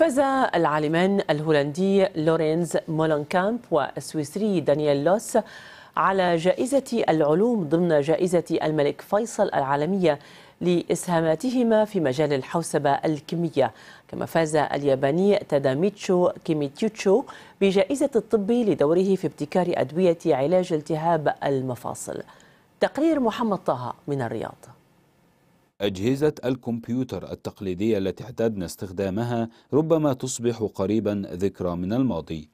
فاز العالمان الهولندي لورينز مولنكامب والسويسري دانيال لوس على جائزة العلوم ضمن جائزة الملك فيصل العالمية لإسهاماتهما في مجال الحوسبة الكمية كما فاز الياباني تاداميتشو كيميتيوتشو بجائزة الطب لدوره في ابتكار أدوية علاج التهاب المفاصل تقرير محمد طه من الرياض أجهزة الكمبيوتر التقليدية التي اعتدنا استخدامها ربما تصبح قريبا ذكرى من الماضي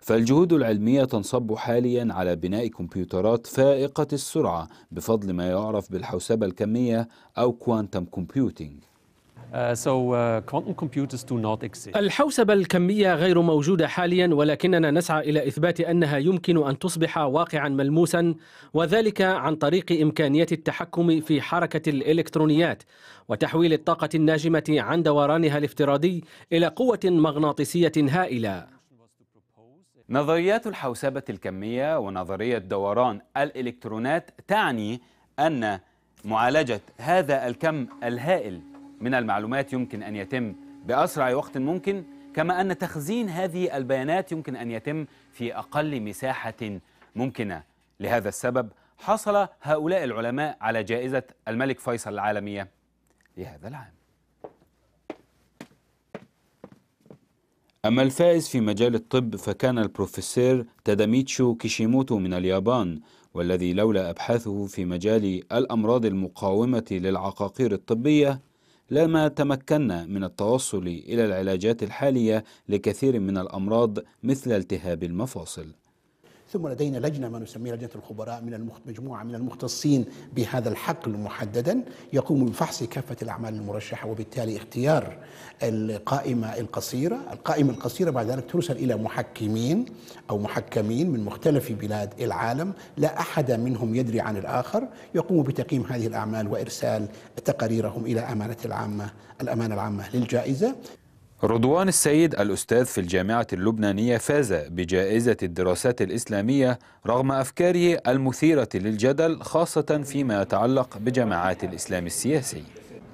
فالجهود العلمية تنصب حاليا على بناء كمبيوترات فائقة السرعة بفضل ما يعرف بالحوسبة الكمية أو كوانتم كومبيوتينج Uh, uh, الحوسبة الكمية غير موجودة حاليا ولكننا نسعى إلى إثبات أنها يمكن أن تصبح واقعا ملموسا وذلك عن طريق إمكانية التحكم في حركة الإلكترونيات وتحويل الطاقة الناجمة عن دورانها الافتراضي إلى قوة مغناطيسية هائلة نظريات الحوسبة الكمية ونظرية دوران الإلكترونات تعني أن معالجة هذا الكم الهائل من المعلومات يمكن أن يتم بأسرع وقت ممكن كما أن تخزين هذه البيانات يمكن أن يتم في أقل مساحة ممكنة لهذا السبب حصل هؤلاء العلماء على جائزة الملك فيصل العالمية لهذا العام أما الفائز في مجال الطب فكان البروفيسور تاداميتشو كيشيموتو من اليابان والذي لولا أبحاثه في مجال الأمراض المقاومة للعقاقير الطبية لما تمكنا من التوصل إلى العلاجات الحالية لكثير من الأمراض مثل التهاب المفاصل ثم لدينا لجنة ما نسميها لجنة الخبراء من مجموعة من المختصين بهذا الحقل محددا يقوم بفحص كافة الأعمال المرشحة وبالتالي اختيار القائمة القصيرة القائمة القصيرة بعد ذلك ترسل إلى محكمين أو محكمين من مختلف بلاد العالم لا أحد منهم يدري عن الآخر يقوم بتقييم هذه الأعمال وإرسال تقاريرهم إلى أمانة العامة الأمانة العامة للجائزة رضوان السيد الأستاذ في الجامعة اللبنانية فاز بجائزة الدراسات الإسلامية رغم أفكاره المثيرة للجدل خاصة فيما يتعلق بجماعات الإسلام السياسي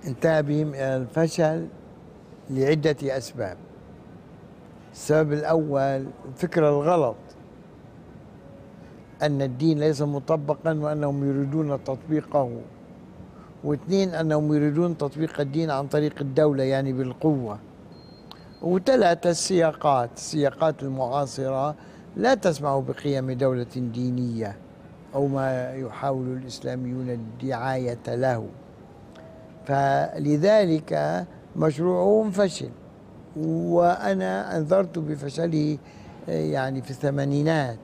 انتهى بهم إلى الفشل لعدة أسباب السبب الأول الفكرة الغلط أن الدين ليس مطبقا وأنهم يريدون تطبيقه واثنين أنهم يريدون تطبيق الدين عن طريق الدولة يعني بالقوة وتلأت السياقات السياقات المعاصرة لا تسمع بقيم دولة دينية أو ما يحاول الإسلاميون الدعاية له فلذلك مشروعهم فشل وأنا أنذرت بفشله يعني في الثمانينات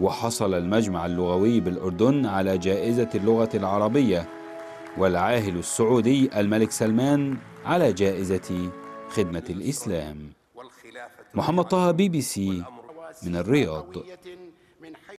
وحصل المجمع اللغوي بالأردن على جائزة اللغة العربية والعاهل السعودي الملك سلمان على جائزة خدمة الإسلام محمد طه بي بي سي من الرياض